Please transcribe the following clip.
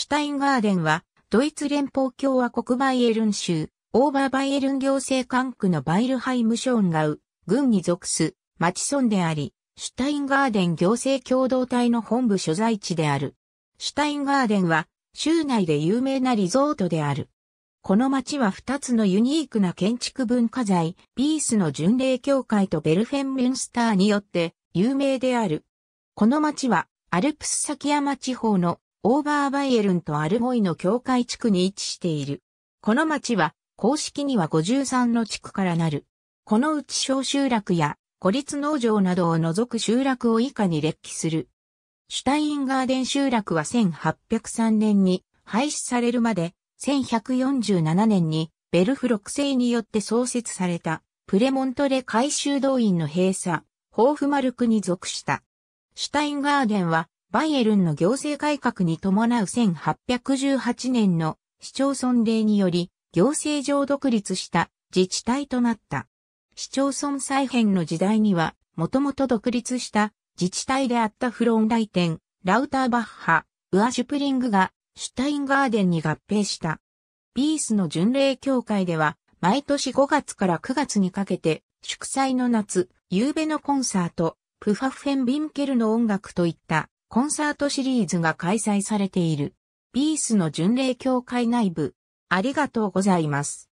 シュタインガーデンは、ドイツ連邦共和国バイエルン州、オーバーバイエルン行政管区のバイルハイムショーンガウ、軍に属す、町村であり、シュタインガーデン行政共同体の本部所在地である。シュタインガーデンは、州内で有名なリゾートである。この町は2つのユニークな建築文化財、ピースの巡礼協会とベルフェンミンスターによって有名である。この町はアルプス崎山地方のオーバーバイエルンとアルゴイの境界地区に位置している。この町は、公式には53の地区からなる。このうち小集落や孤立農場などを除く集落を以下に列記する。シュタインガーデン集落は1803年に廃止されるまで、1147年にベルフ6世によって創設されたプレモントレ改修動員の閉鎖、ホーフマルクに属した。シュタインガーデンはバイエルンの行政改革に伴う1818年の市町村令により、行政上独立した自治体となった。市町村再編の時代には、もともと独立した自治体であったフロンライテン、ラウターバッハ、ウアシュプリングがシュタインガーデンに合併した。ピースの巡礼協会では、毎年5月から9月にかけて、祝祭の夏、夕べのコンサート、プファフェン・ビンケルの音楽といったコンサートシリーズが開催されている。ピースの巡礼協会内部、ありがとうございます。